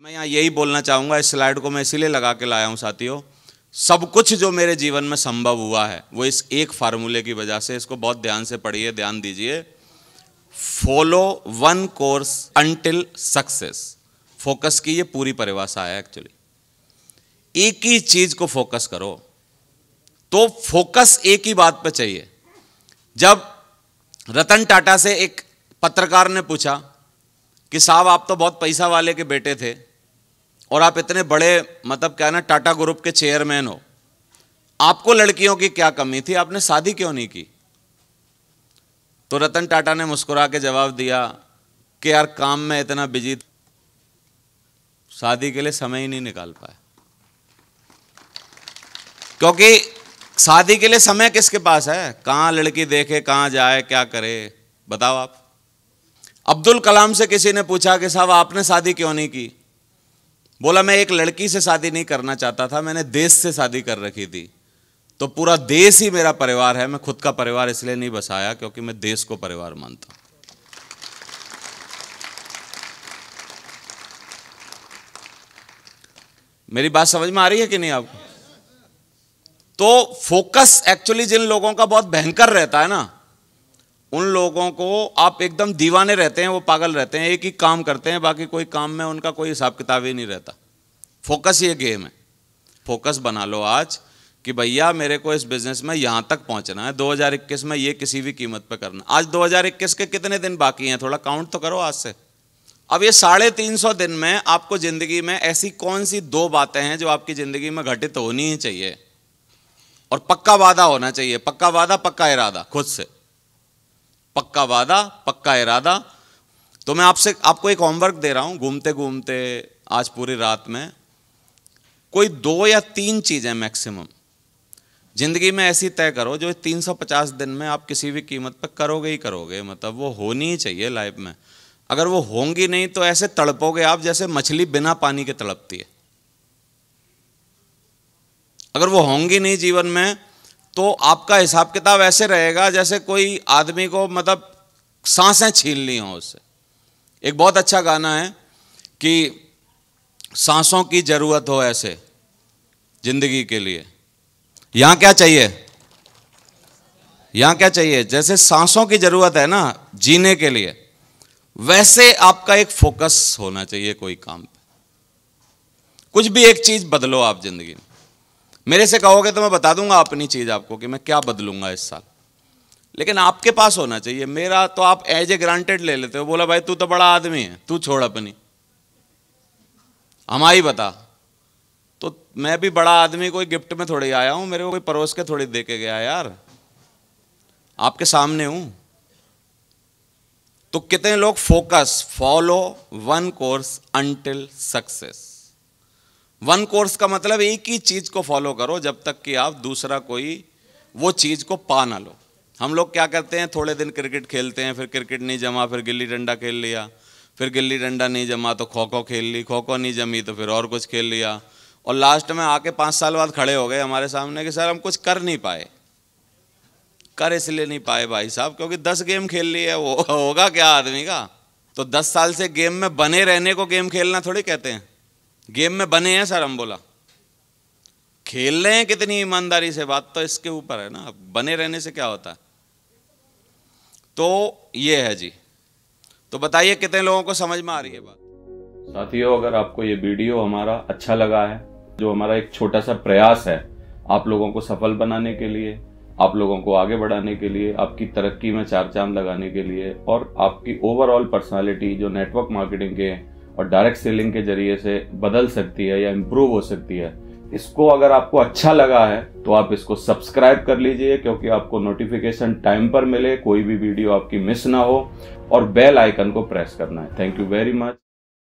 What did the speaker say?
तो मैं यहाँ यही बोलना चाहूँगा इस स्लाइड को मैं इसीलिए लगा के लाया हूँ साथियों सब कुछ जो मेरे जीवन में संभव हुआ है वो इस एक फार्मूले की वजह से इसको बहुत ध्यान से पढ़िए ध्यान दीजिए follow one course until success focus की ये पूरी परिभाषा है एक्चुअली एक ही चीज को फोकस करो तो फोकस एक ही बात पर चाहिए जब रतन टाटा से एक पत्रकार ने पूछा कि साहब आप तो बहुत पैसा वाले के बेटे थे और आप इतने बड़े मतलब क्या ना टाटा ग्रुप के चेयरमैन हो आपको लड़कियों की क्या कमी थी आपने शादी क्यों नहीं की तो रतन टाटा ने मुस्कुरा के जवाब दिया कि यार काम में इतना बिजी शादी के लिए समय ही नहीं निकाल पाया क्योंकि शादी के लिए समय किसके पास है कहां लड़की देखे कहां जाए क्या करे बताओ आप अब्दुल कलाम से किसी ने पूछा कि साहब आपने शादी क्यों नहीं की बोला मैं एक लड़की से शादी नहीं करना चाहता था मैंने देश से शादी कर रखी थी तो पूरा देश ही मेरा परिवार है मैं खुद का परिवार इसलिए नहीं बसाया क्योंकि मैं देश को परिवार मानता हूं मेरी बात समझ में आ रही है कि नहीं आपको तो फोकस एक्चुअली जिन लोगों का बहुत भयंकर रहता है ना उन लोगों को आप एकदम दीवाने रहते हैं वो पागल रहते हैं एक ही काम करते हैं बाकी कोई काम में उनका कोई हिसाब किताब ही नहीं रहता फोकस ये गेम है फोकस बना लो आज कि भैया मेरे को इस बिज़नेस में यहाँ तक पहुँचना है 2021 में ये किसी भी कीमत पर करना आज 2021 के कितने दिन बाकी हैं थोड़ा काउंट तो करो आज से अब ये साढ़े तीन सौ दिन में आपको ज़िंदगी में ऐसी कौन सी दो बातें हैं जो आपकी ज़िंदगी में घटित होनी ही चाहिए और पक्का वादा होना चाहिए पक्का वादा पक्का इरादा खुद से पक्का वादा पक्का इरादा तो मैं आपसे आपको एक होमवर्क दे रहा हूँ घूमते घूमते आज पूरी रात में कोई दो या तीन चीज़ें मैक्सिमम ज़िंदगी में ऐसी तय करो जो 350 दिन में आप किसी भी कीमत पर करोगे ही करोगे मतलब वो होनी ही चाहिए लाइफ में अगर वो होंगी नहीं तो ऐसे तड़पोगे आप जैसे मछली बिना पानी के तड़पती है अगर वो होंगी नहीं जीवन में तो आपका हिसाब किताब ऐसे रहेगा जैसे कोई आदमी को मतलब सांसें छीननी हो उससे एक बहुत अच्छा गाना है कि सांसों की जरूरत हो ऐसे जिंदगी के लिए यहां क्या चाहिए यहां क्या चाहिए जैसे सांसों की जरूरत है ना जीने के लिए वैसे आपका एक फोकस होना चाहिए कोई काम पे कुछ भी एक चीज बदलो आप जिंदगी में मेरे से कहोगे तो मैं बता दूंगा अपनी चीज़ आपको कि मैं क्या बदलूंगा इस साल लेकिन आपके पास होना चाहिए मेरा तो आप एज ए ग्रांटेड ले लेते हो बोला भाई तू तो बड़ा आदमी है तू छोड़ अपनी हमारी बता तो मैं भी बड़ा आदमी कोई गिफ्ट में थोड़ी आया हूं मेरे को कोई परोस के थोड़ी दे के गया यार आपके सामने हूं तो कितने लोग focus follow one course until success one course का मतलब एक ही चीज़ को फॉलो करो जब तक कि आप दूसरा कोई वो चीज़ को पा ना लो हम लोग क्या करते हैं थोड़े दिन क्रिकेट खेलते हैं फिर क्रिकेट नहीं जमा फिर गिल्ली डंडा खेल लिया फिर गिल्ली डंडा नहीं जमा तो खो खो खेल ली खो खो नहीं जमी तो फिर और कुछ खेल लिया और लास्ट में आके पाँच साल बाद खड़े हो गए हमारे सामने कि सर हम कुछ कर नहीं पाए कर इसलिए नहीं पाए भाई साहब क्योंकि दस गेम खेल लिए वो होगा क्या आदमी का तो दस साल से गेम में बने रहने को गेम खेलना थोड़ी कहते हैं गेम में बने हैं सर हम बोला खेल रहे हैं कितनी ईमानदारी से बात तो इसके ऊपर है ना बने रहने से क्या होता है तो ये है जी तो बताइए कितने लोगों को समझ में आ रही है बात साथियों अगर आपको ये वीडियो हमारा अच्छा लगा है जो हमारा एक छोटा सा प्रयास है आप लोगों को सफल बनाने के लिए आप लोगों को आगे बढ़ाने के लिए आपकी तरक्की में चार चांद लगाने के लिए और आपकी ओवरऑल पर्सनालिटी जो नेटवर्क मार्केटिंग के और डायरेक्ट सेलिंग के जरिए से बदल सकती है या इम्प्रूव हो सकती है इसको अगर आपको अच्छा लगा है तो आप इसको सब्सक्राइब कर लीजिए क्योंकि आपको नोटिफिकेशन टाइम पर मिले कोई भी वीडियो आपकी मिस ना हो और बेल आइकन को प्रेस करना है थैंक यू वेरी मच